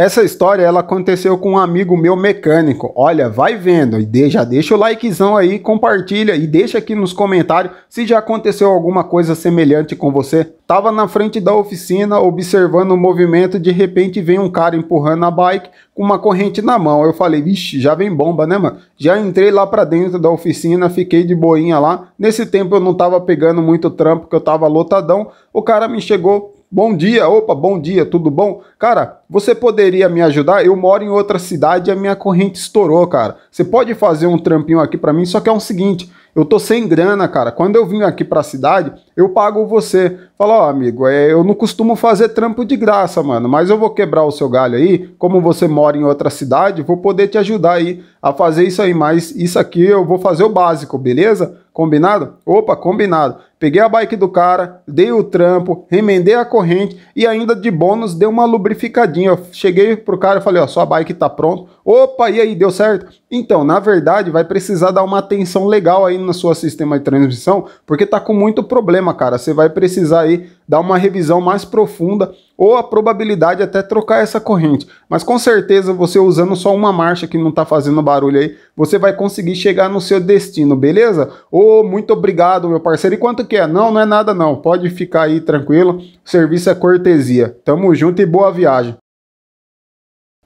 Essa história ela aconteceu com um amigo meu mecânico. Olha, vai vendo e já deixa o likezão aí, compartilha e deixa aqui nos comentários se já aconteceu alguma coisa semelhante com você. Tava na frente da oficina observando o movimento, de repente vem um cara empurrando a bike com uma corrente na mão. Eu falei, vixe, já vem bomba, né, mano? Já entrei lá para dentro da oficina, fiquei de boinha lá. Nesse tempo eu não tava pegando muito trampo, que eu tava lotadão. O cara me chegou, Bom dia, opa, bom dia, tudo bom? Cara, você poderia me ajudar? Eu moro em outra cidade e a minha corrente estourou, cara. Você pode fazer um trampinho aqui para mim? Só que é o um seguinte, eu tô sem grana, cara. Quando eu vim aqui pra cidade, eu pago você. Fala, ó, oh, amigo, é, eu não costumo fazer trampo de graça, mano, mas eu vou quebrar o seu galho aí. Como você mora em outra cidade, vou poder te ajudar aí a fazer isso aí, mas isso aqui eu vou fazer o básico, beleza? Combinado? Opa, combinado. Peguei a bike do cara, dei o trampo, remendei a corrente e ainda de bônus dei uma lubrificadinha. Eu cheguei pro cara e falei, ó, sua bike tá pronta. Opa, e aí, deu certo? Então, na verdade, vai precisar dar uma atenção legal aí no seu sistema de transmissão, porque tá com muito problema, cara. Você vai precisar aí dar uma revisão mais profunda ou a probabilidade até trocar essa corrente. Mas com certeza você usando só uma marcha que não está fazendo barulho aí, você vai conseguir chegar no seu destino, beleza? Ô, oh, muito obrigado, meu parceiro. E quanto que é? Não, não é nada não. Pode ficar aí tranquilo. O serviço é cortesia. Tamo junto e boa viagem.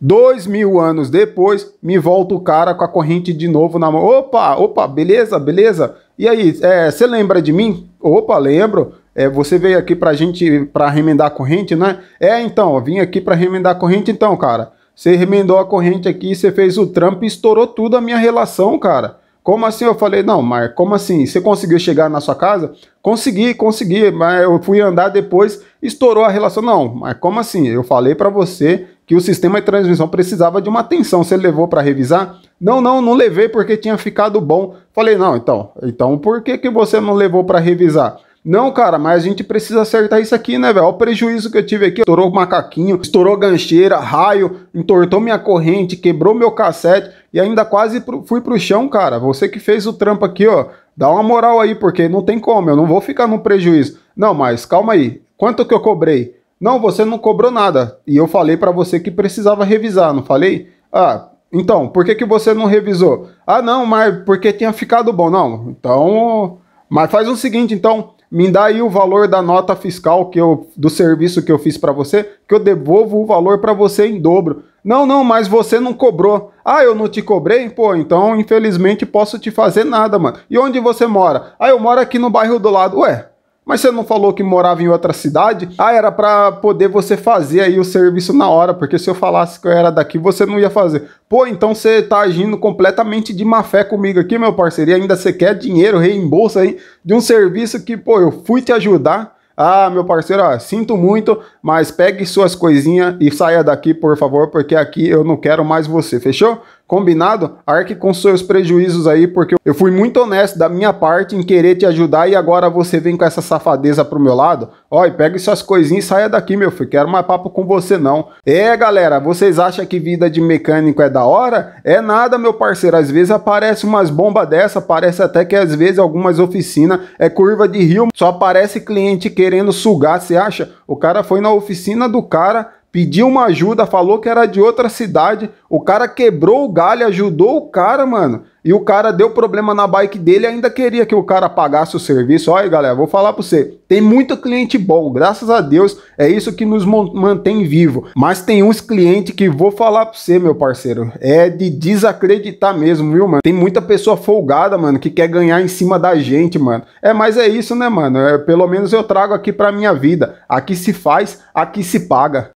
Dois mil anos depois, me volta o cara com a corrente de novo na mão. Opa, opa, beleza, beleza? E aí, é, você é, lembra de mim? Opa, lembro. É, você veio aqui pra gente, pra remendar a corrente, né? É, então, eu vim aqui pra remendar a corrente, então, cara. Você remendou a corrente aqui, você fez o trampo e estourou tudo a minha relação, cara. Como assim? Eu falei, não, Mas como assim? Você conseguiu chegar na sua casa? Consegui, consegui, mas eu fui andar depois, estourou a relação. Não, mas como assim? Eu falei para você que o sistema de transmissão precisava de uma atenção. Você levou para revisar? Não, não, não levei porque tinha ficado bom. Falei, não, então, então por que, que você não levou para revisar? Não, cara, mas a gente precisa acertar isso aqui, né, velho? Olha o prejuízo que eu tive aqui. Estourou macaquinho, estourou gancheira, raio, entortou minha corrente, quebrou meu cassete e ainda quase fui pro chão, cara. Você que fez o trampo aqui, ó, dá uma moral aí, porque não tem como, eu não vou ficar no prejuízo. Não, mas calma aí. Quanto que eu cobrei? Não, você não cobrou nada. E eu falei para você que precisava revisar, não falei? Ah, então, por que, que você não revisou? Ah, não, mas porque tinha ficado bom. Não, então... Mas faz o seguinte, então, me dá aí o valor da nota fiscal que eu, do serviço que eu fiz para você, que eu devolvo o valor para você em dobro. Não, não, mas você não cobrou. Ah, eu não te cobrei? Pô, então infelizmente posso te fazer nada, mano. E onde você mora? Ah, eu moro aqui no bairro do lado. Ué, mas você não falou que morava em outra cidade? Ah, era para poder você fazer aí o serviço na hora, porque se eu falasse que eu era daqui, você não ia fazer. Pô, então você tá agindo completamente de má fé comigo aqui, meu parceiro, e ainda você quer dinheiro, reembolso aí de um serviço que, pô, eu fui te ajudar. Ah, meu parceiro, ó, sinto muito, mas pegue suas coisinhas e saia daqui, por favor, porque aqui eu não quero mais você, fechou? Combinado? Arque com seus prejuízos aí, porque eu fui muito honesto da minha parte em querer te ajudar e agora você vem com essa safadeza pro meu lado. Olha, pega suas coisinhas e saia daqui, meu filho. Quero mais papo com você, não. É, galera, vocês acham que vida de mecânico é da hora? É nada, meu parceiro. Às vezes aparece umas bombas dessa, parece até que às vezes algumas oficinas é curva de rio, só aparece cliente querendo sugar, você acha? O cara foi na oficina do cara, pediu uma ajuda, falou que era de outra cidade. O cara quebrou o galho, ajudou o cara, mano. E o cara deu problema na bike dele e ainda queria que o cara pagasse o serviço. Olha, galera, vou falar para você. Tem muito cliente bom, graças a Deus, é isso que nos mantém vivo. Mas tem uns clientes que vou falar para você, meu parceiro, é de desacreditar mesmo, viu, mano? Tem muita pessoa folgada, mano, que quer ganhar em cima da gente, mano. É, mas é isso, né, mano? É, pelo menos eu trago aqui para minha vida. Aqui se faz, aqui se paga.